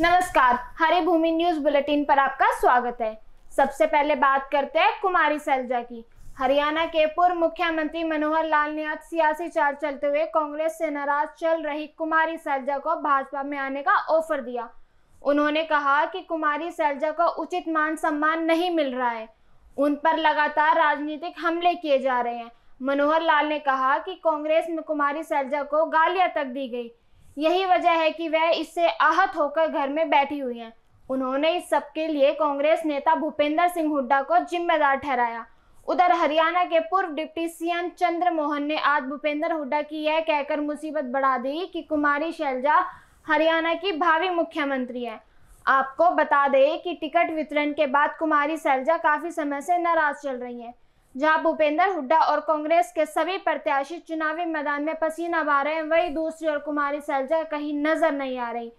नमस्कार हरे भूमि news bulletin पर आपका स्वागत है सबसे पहले बात करते हैं कुमारी सैलजा की हरियाणा के पूर्व मुख्यमंत्री मनोहर लाल ने आज सियासी चाल चलते हुए कांग्रेस से नाराज चल रही कुमारी सैलजा को भाजपा में आने का ऑफर दिया उन्होंने कहा कि कुमारी सैलजा को उचित मान सम्मान नहीं मिल रहा है उन पर लगातार राजनीतिक हमले किए जा रहे हैं मनोहर लाल ने कहा कि कांग्रेस में कुमारी सैलजा को गालियां तक दी गई यही वजह है कि वह इससे आहत होकर घर में बैठी हुई हैं उन्होंने इस सबके लिए कांग्रेस नेता भूपेंद्र सिंह हुड्डा को जिम्मेदार ठहराया उधर हरियाणा के पूर्व डिप्टी सीएम चंद्र मोहन ने आज भूपेंद्र हुड्डा की यह कहकर मुसीबत बढ़ा दी कि कुमारी शैलजा हरियाणा की भावी मुख्यमंत्री है आपको बता दें कि टिकट वितरण के बाद कुमारी सैलजा काफ़ी समय से नाराज चल रही हैं जहां भूपेंद्र हुड्डा और कांग्रेस के सभी प्रत्याशी चुनावी मैदान में पसीना बा रहे हैं वहीं दूसरी ओर कुमारी सैलजा कहीं नजर नहीं आ रही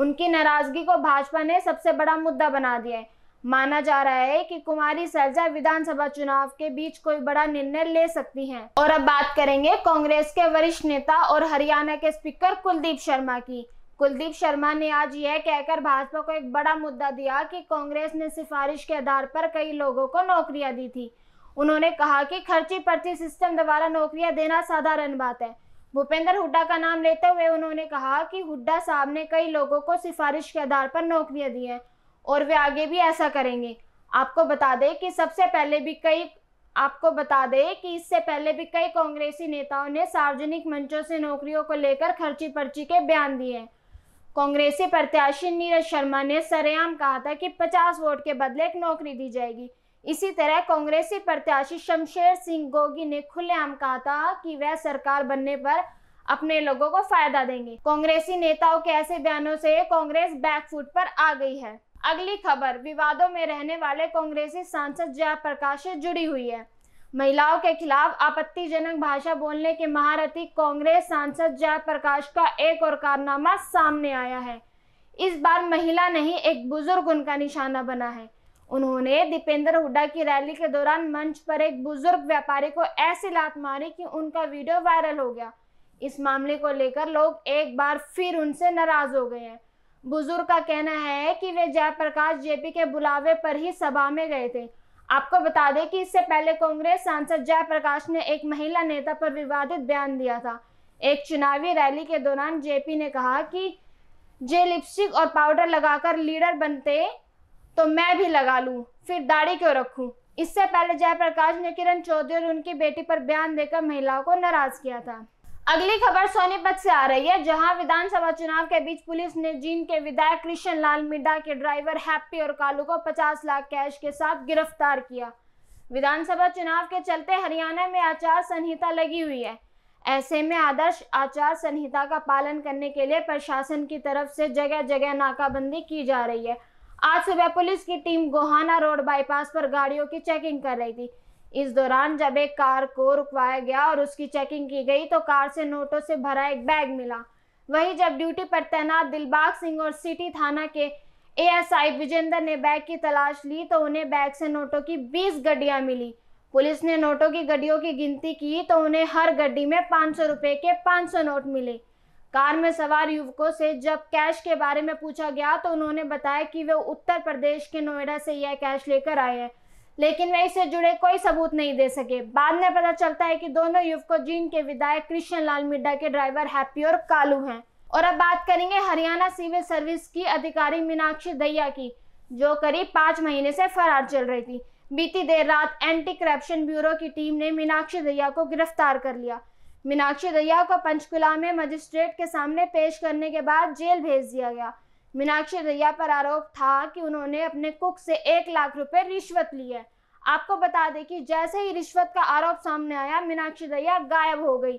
उनकी नाराजगी को भाजपा ने सबसे बड़ा मुद्दा बना दिया है माना जा रहा है कि कुमारी सैलजा विधानसभा चुनाव के बीच कोई बड़ा निर्णय ले सकती हैं और अब बात करेंगे कांग्रेस के वरिष्ठ नेता और हरियाणा के स्पीकर कुलदीप शर्मा की कुलदीप शर्मा ने आज यह कहकर भाजपा को एक बड़ा मुद्दा दिया कि कांग्रेस ने सिफारिश के आधार पर कई लोगों को नौकरियां दी थी उन्होंने कहा कि खर्ची पर्ची सिस्टम द्वारा नौकरियां देना साधारण बात है भूपेंद्र हुड्डा का नाम लेते हुए उन्होंने कहा कि हुड्डा साहब ने कई लोगों को सिफारिश के आधार पर नौकरियां दी हैं और वे आगे भी ऐसा करेंगे आपको बता दें कि सबसे पहले भी कई आपको बता दें कि इससे पहले भी कई कांग्रेसी नेताओं ने सार्वजनिक मंचों से नौकरियों को लेकर खर्ची पर्ची के बयान दिए हैं कांग्रेसी प्रत्याशी नीरज शर्मा ने सरेआम कहा था कि 50 वोट के बदले एक नौकरी दी जाएगी इसी तरह कांग्रेसी प्रत्याशी शमशेर सिंह गोगी ने खुलेआम कहा था कि वह सरकार बनने पर अपने लोगों को फायदा देंगे कांग्रेसी नेताओं के ऐसे बयानों से कांग्रेस बैकफुट पर आ गई है अगली खबर विवादों में रहने वाले कांग्रेसी सांसद जयप्रकाश से जुड़ी हुई है महिलाओं के खिलाफ आपत्तिजनक भाषा बोलने के महारथी कांग्रेस सांसद जयप्रकाश का एक और कारनामा सामने आया है इस बार महिला नहीं एक बुजुर्ग उनका निशाना बना है उन्होंने दीपेंद्र हुड्डा की रैली के दौरान मंच पर एक बुजुर्ग व्यापारी को ऐसी लात मारी कि उनका वीडियो वायरल हो गया इस मामले को लेकर लोग एक बार फिर उनसे नाराज हो गए हैं बुजुर्ग का कहना है कि वे जयप्रकाश जेपी के बुलावे पर ही सभा में गए थे आपको बता दें कि इससे पहले कांग्रेस सांसद जयप्रकाश ने एक महिला नेता पर विवादित बयान दिया था एक चुनावी रैली के दौरान जेपी ने कहा कि जे लिपस्टिक और पाउडर लगाकर लीडर बनते तो मैं भी लगा लू फिर दाढ़ी क्यों रखू इससे पहले जयप्रकाश ने किरण चौधरी और उनकी बेटी पर बयान देकर महिलाओं को नाराज किया था अगली खबर सोनीपत से आ रही है जहां विधानसभा चुनाव के बीच पुलिस ने जींद के विधायक कृष्ण लाल मिड्डा के ड्राइवर हैप्पी और कालू को 50 लाख कैश के साथ गिरफ्तार किया विधानसभा चुनाव के चलते हरियाणा में आचार संहिता लगी हुई है ऐसे में आदर्श आचार संहिता का पालन करने के लिए प्रशासन की तरफ से जगह जगह नाकाबंदी की जा रही है आज सुबह पुलिस की टीम गोहाना रोड बाईपास पर गाड़ियों की चेकिंग कर रही थी इस दौरान जब एक कार को रुकवाया गया और उसकी चेकिंग की गई तो कार से नोटों से भरा एक बैग मिला वहीं जब ड्यूटी पर तैनात दिलबाग सिंह और सिटी थाना के एएसआई विजेंद्र ने बैग की तलाश ली तो उन्हें बैग से नोटों की 20 गड्डियां मिली पुलिस ने नोटों की गड्डियों की गिनती की तो उन्हें हर गड्डी में सौ रुपए के सौ नोट मिले कार में सवार युवकों से जब कैश के बारे में पूछा गया तो उन्होंने बताया कि वे उत्तर प्रदेश के नोएडा से यह कैश लेकर आए हैं लेकिन वे इससे जुड़े कोई सबूत नहीं दे सके बाद में पता चलता है कि दोनों युवकों के विधायक कृष्ण लाल मिड्डा के ड्राइवर हैप्पी और कालू हैं और अब बात करेंगे हरियाणा सिविल सर्विस की अधिकारी मीनाक्षी दहिया की जो करीब पाँच महीने से फरार चल रही थी बीती देर रात एंटी करप्शन ब्यूरो की टीम ने मीनाक्षी दैया को गिरफ्तार कर लिया मीनाक्षी दैया को पंचकुला में मजिस्ट्रेट के सामने पेश करने के बाद जेल भेज दिया गया मीनाक्षी दैया पर आरोप था कि उन्होंने अपने कुक से एक लाख रुपए रिश्वत ली है आपको बता दें कि जैसे ही रिश्वत का आरोप सामने आया मीनाक्षी दैया गायब हो गई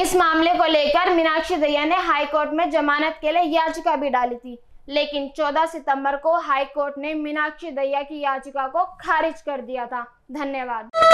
इस मामले को लेकर मीनाक्षी दैया ने हाईकोर्ट में जमानत के लिए याचिका भी डाली थी लेकिन 14 सितंबर को हाईकोर्ट ने मीनाक्षी दैया की याचिका को खारिज कर दिया था धन्यवाद